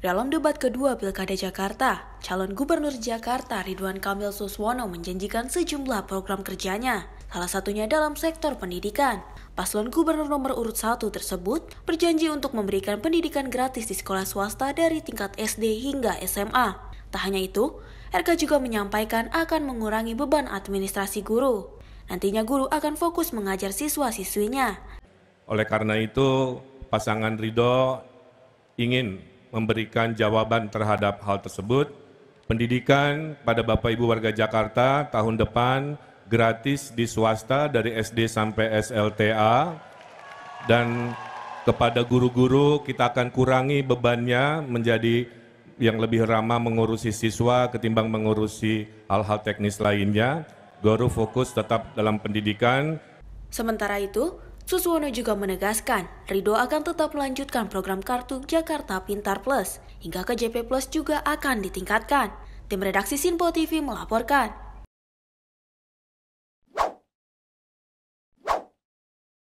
Dalam debat kedua Pilkada Jakarta, calon gubernur Jakarta Ridwan Kamil Suswono menjanjikan sejumlah program kerjanya, salah satunya dalam sektor pendidikan. Paslon gubernur nomor urut satu tersebut berjanji untuk memberikan pendidikan gratis di sekolah swasta dari tingkat SD hingga SMA. Tak hanya itu, RK juga menyampaikan akan mengurangi beban administrasi guru. Nantinya guru akan fokus mengajar siswa-siswinya. Oleh karena itu, pasangan Ridho ingin memberikan jawaban terhadap hal tersebut. Pendidikan pada Bapak Ibu warga Jakarta tahun depan gratis di swasta dari SD sampai SLTA dan kepada guru-guru kita akan kurangi bebannya menjadi yang lebih ramah mengurusi siswa ketimbang mengurusi hal-hal teknis lainnya. Guru fokus tetap dalam pendidikan. Sementara itu, Suswono juga menegaskan, Rido akan tetap melanjutkan program kartu Jakarta Pintar Plus, hingga KJP Plus juga akan ditingkatkan. Tim redaksi Sinpo TV melaporkan.